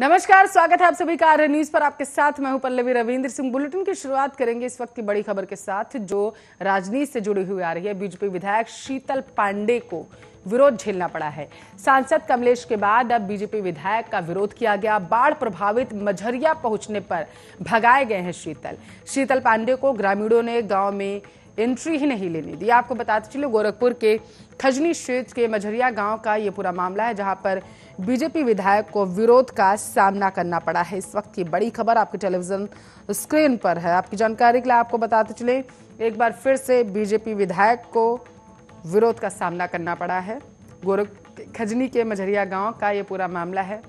नमस्कार स्वागत है आप सभी का आर न्यूज पर आपके साथ मैं हूं पल्लवी रविंद्र सिंह बुलेटिन की शुरुआत करेंगे इस वक्त की बड़ी खबर के साथ जो राजनीति से जुड़ी हुई आ रही है बीजेपी विधायक शीतल पांडे को विरोध झेलना पड़ा है सांसद कमलेश के बाद अब बीजेपी विधायक का विरोध किया गया बाढ़ प्रभावित मझरिया पहुंचने पर भगाए गए हैं शीतल शीतल पांडे को ग्रामीणों ने गांव में एंट्री ही नहीं लेने दी आपको बताते चले गोरखपुर के खजनी क्षेत्र के मझरिया गांव का ये पूरा मामला है जहां पर बीजेपी विधायक को विरोध का सामना करना पड़ा है इस वक्त की बड़ी खबर आपके टेलीविजन स्क्रीन पर है आपकी जानकारी के लिए आपको बताते चले एक बार फिर से बीजेपी विधायक को विरोध का सामना करना पड़ा है गोरख खजनी के मझरिया गाँव का ये पूरा मामला है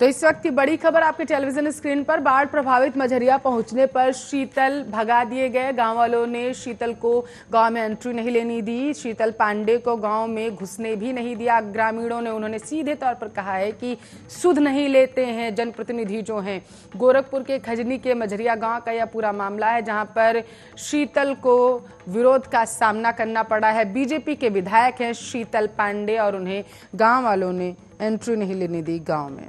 तो इस वक्त की बड़ी खबर आपके टेलीविजन स्क्रीन पर बाढ़ प्रभावित मझरिया पहुंचने पर शीतल भगा दिए गए गांव वालों ने शीतल को गांव में एंट्री नहीं लेनी दी शीतल पांडे को गांव में घुसने भी नहीं दिया ग्रामीणों ने उन्होंने सीधे तौर पर कहा है कि सुध नहीं लेते हैं जनप्रतिनिधि जो हैं गोरखपुर के खजनी के मझरिया गाँव का यह पूरा मामला है जहाँ पर शीतल को विरोध का सामना करना पड़ा है बीजेपी के विधायक हैं शीतल पांडे और उन्हें गाँव वालों ने एंट्री नहीं लेने दी गाँव में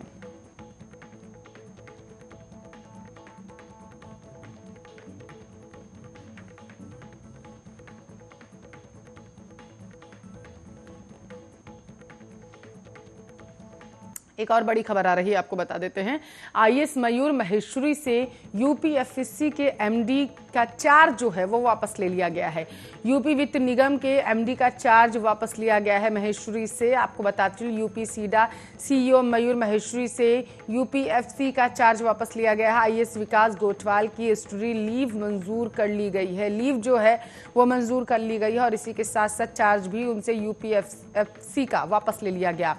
एक और बड़ी खबर आ रही है आपको बता देते हैं आईएएस मयूर महेश्वरी से यूपीएफएससी के एमडी का चार्ज जो है वो वापस ले लिया गया है यूपी वित्त निगम के एमडी का चार्ज वापस लिया गया है महेश्वरी से आपको बताती हूँ UPSIDA CEO e Mayur Maheshwari से यूपीएफसी का चार्ज वापस लिया गया है आईएएस विकास गोठवाल की स्टोरी लीव मंजूर कर ली गई है लीव जो है वो मंजूर कर ली गई है और इसी के साथ साथ चार्ज भी उनसे यूपीएफसी का वापस ले लिया गया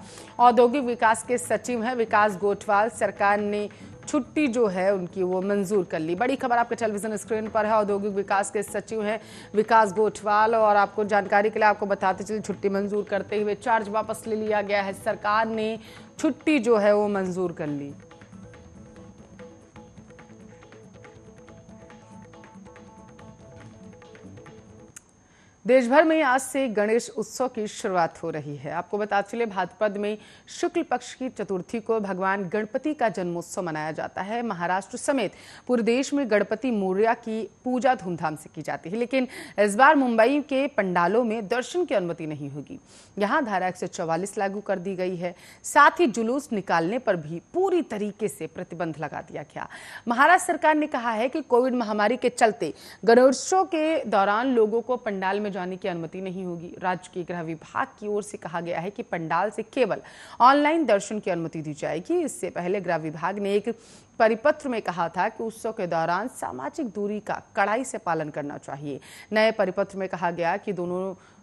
औद्योगिक विकास के सचिव हैं विकास गोठवाल सरकार ने छुट्टी जो है उनकी वो मंजूर कर ली बड़ी खबर आपके टेलीविजन स्क्रीन पर है औद्योगिक विकास के सचिव हैं विकास गोठवाल और आपको जानकारी के लिए आपको बताते चलिए छुट्टी मंजूर करते हुए चार्ज वापस ले लिया गया है सरकार ने छुट्टी जो है वो मंजूर कर ली देश भर में आज से गणेश उत्सव की शुरुआत हो रही है आपको बता चले भाद्रपद में शुक्ल पक्ष की चतुर्थी को भगवान गणपति का जन्मोत्सव मनाया जाता है महाराष्ट्र समेत पूरे देश में गणपति मूर्या की पूजा धूमधाम से की जाती है लेकिन इस बार मुंबई के पंडालों में दर्शन की अनुमति नहीं होगी यहाँ धारा एक लागू कर दी गई है साथ ही जुलूस निकालने पर भी पूरी तरीके से प्रतिबंध लगा दिया गया महाराष्ट्र सरकार ने कहा है कि कोविड महामारी के चलते गणोत्सव के दौरान लोगों को पंडाल में जाने की अनुमति नहीं होगी राज्य के गृह विभाग की ओर से कहा गया है कि पंडाल से केवल ऑनलाइन दर्शन की अनुमति दी जाएगी इससे पहले गृह विभाग ने एक परिपत्र में कहा था कि उत्सव के दौरान सामाजिक दूरी का कड़ाई से पालन करना चाहिए नए परिपत्र में कहा गया कि दोनों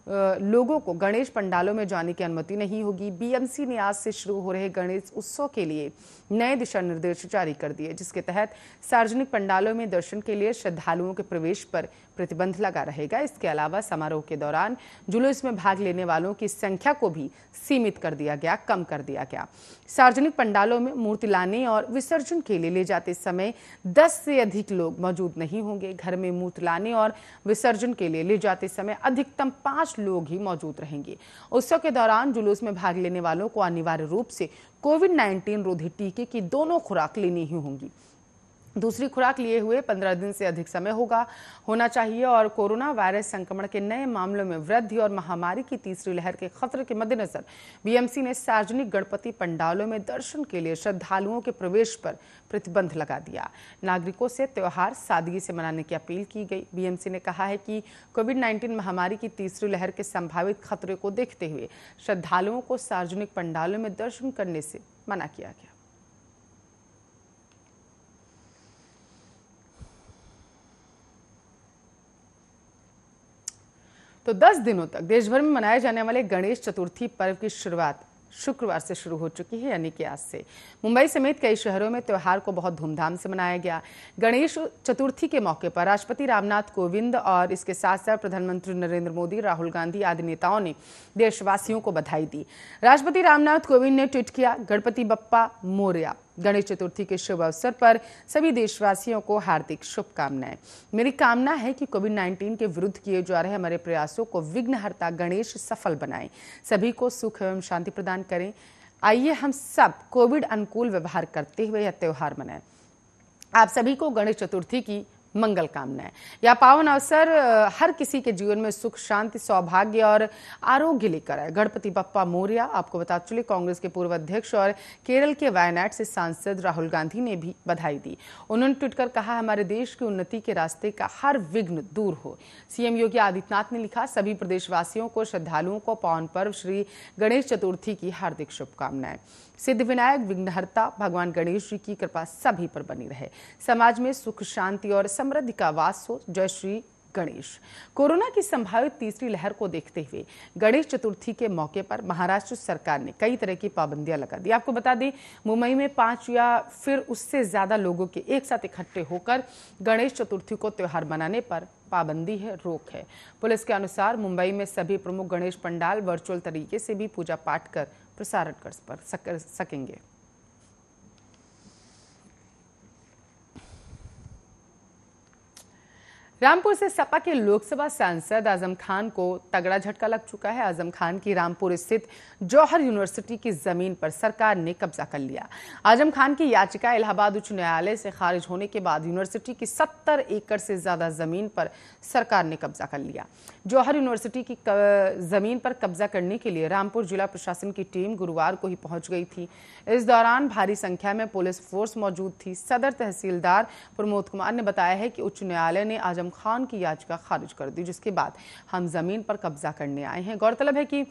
लोगों को गणेश पंडालों में जाने की अनुमति नहीं होगी बीएमसी ने आज से शुरू हो रहे गणेश उत्सव के लिए नए दिशा निर्देश जारी कर दिए जिसके तहत सार्वजनिक पंडालों में दर्शन के लिए श्रद्धालुओं के प्रवेश पर प्रतिबंध लगा रहेगा इसके अलावा समारोह के दौरान जुलूस में भाग लेने वालों की संख्या को भी सीमित कर दिया गया कम कर दिया गया सार्वजनिक पंडालों में मूर्ति लाने और विसर्जन के लिए ले जाते समय दस से अधिक लोग मौजूद नहीं होंगे घर में मूर्ति लाने और विसर्जन के लिए ले जाते समय अधिकतम पांच लोग ही मौजूद रहेंगे उत्सव के दौरान जुलूस में भाग लेने वालों को अनिवार्य रूप से कोविड नाइन्टीन रोधी टीके की दोनों खुराक लेनी ही होंगी दूसरी खुराक लिए हुए पंद्रह दिन से अधिक समय होगा होना चाहिए और कोरोना वायरस संक्रमण के नए मामलों में वृद्धि और महामारी की तीसरी लहर के खतरे के मद्देनजर बीएमसी ने सार्वजनिक गणपति पंडालों में दर्शन के लिए श्रद्धालुओं के प्रवेश पर प्रतिबंध लगा दिया नागरिकों से त्यौहार सादगी से मनाने की अपील की गई बीएमसी ने कहा है कि कोविड नाइन्टीन महामारी की तीसरी लहर के संभावित खतरे को देखते हुए श्रद्धालुओं को सार्वजनिक पंडालों में दर्शन करने से मना किया गया तो 10 दिनों तक देश भर में मनाए जाने वाले गणेश चतुर्थी पर्व की शुरुआत शुक्रवार से शुरू हो चुकी है यानी कि आज से मुंबई समेत कई शहरों में त्यौहार को बहुत धूमधाम से मनाया गया गणेश चतुर्थी के मौके पर राष्ट्रपति रामनाथ कोविंद और इसके साथ साथ प्रधानमंत्री नरेंद्र मोदी राहुल गांधी आदि नेताओं ने देशवासियों को बधाई दी राष्ट्रपति रामनाथ कोविंद ने ट्वीट किया गणपति बप्पा मोर्या गणेश चतुर्थी के शुभ अवसर पर सभी देशवासियों को हार्दिक शुभकामनाएं मेरी कामना है कि कोविड 19 के विरुद्ध किए जा रहे हमारे प्रयासों को विघ्नहर्ता गणेश सफल बनाएं सभी को सुख एवं शांति प्रदान करें आइए हम सब कोविड अनुकूल व्यवहार करते हुए यह त्यौहार मनाएं आप सभी को गणेश चतुर्थी की मंगल कामनाएं यह पावन अवसर हर किसी के जीवन में सुख शांति सौभाग्य और आरोग्य लेकर आए गणपति बप्पा मौर्य आपको बता चले कांग्रेस के पूर्व अध्यक्ष और केरल के वायनाड से सांसद राहुल गांधी ने भी बधाई दी उन्होंने ट्वीट कर कहा हमारे देश की उन्नति के रास्ते का हर विघ्न दूर हो सीएम योगी आदित्यनाथ ने लिखा सभी प्रदेशवासियों को श्रद्धालुओं को पावन पर्व श्री गणेश चतुर्थी की हार्दिक शुभकामनाएं सिद्ध विनायक विघ्नहर्ता भगवान गणेश जी की कृपा सभी पर बनी रहे समाज में सुख शांति और समृद्धि का वास हो जय श्री गणेश कोरोना की संभावित तीसरी लहर को देखते हुए गणेश चतुर्थी के मौके पर महाराष्ट्र सरकार ने कई तरह की पाबंदियां लगा दी आपको बता दें मुंबई में पांच या फिर उससे ज्यादा लोगों के एक साथ इकट्ठे होकर गणेश चतुर्थी को त्यौहार मनाने पर पाबंदी है रोक है पुलिस के अनुसार मुंबई में सभी प्रमुख गणेश पंडाल वर्चुअल तरीके से भी पूजा पाठ कर प्रसारण कर सकेंगे रामपुर से सपा के लोकसभा सांसद आजम खान को तगड़ा झटका लग चुका है आजम खान की रामपुर स्थित जौहर यूनिवर्सिटी की जमीन पर सरकार ने कब्जा कर लिया आजम खान की याचिका इलाहाबाद उच्च न्यायालय से खारिज होने के बाद यूनिवर्सिटी की 70 एकड़ से ज्यादा जमीन पर सरकार ने कब्जा कर लिया जौहर यूनिवर्सिटी की जमीन पर कब्जा करने के लिए रामपुर जिला प्रशासन की टीम गुरुवार को ही पहुंच गई थी इस दौरान भारी संख्या में पुलिस फोर्स मौजूद थी सदर तहसीलदार प्रमोद कुमार ने बताया है कि उच्च न्यायालय ने आजम खान की याचिका खारिज कर दी जिसके बाद हम ज़मीन पर कब्जा करने आए हैं गौरतलब है कि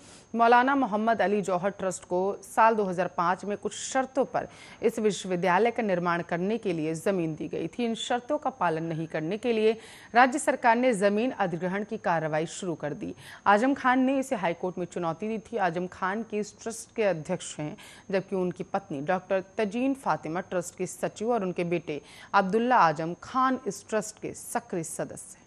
मौलाना मोहम्मद अली जौहर ट्रस्ट को साल 2005 में कुछ शर्तों पर इस विश्वविद्यालय का निर्माण करने के लिए ज़मीन दी गई थी इन शर्तों का पालन नहीं करने के लिए राज्य सरकार ने ज़मीन अधिग्रहण की कार्रवाई शुरू कर दी आजम खान ने इसे हाईकोर्ट में चुनौती दी थी आजम खान के इस ट्रस्ट के अध्यक्ष हैं जबकि उनकी पत्नी डॉक्टर तजीन फातिमा ट्रस्ट के सचिव और उनके बेटे अब्दुल्ला आजम खान इस ट्रस्ट के सक्रिय décadas.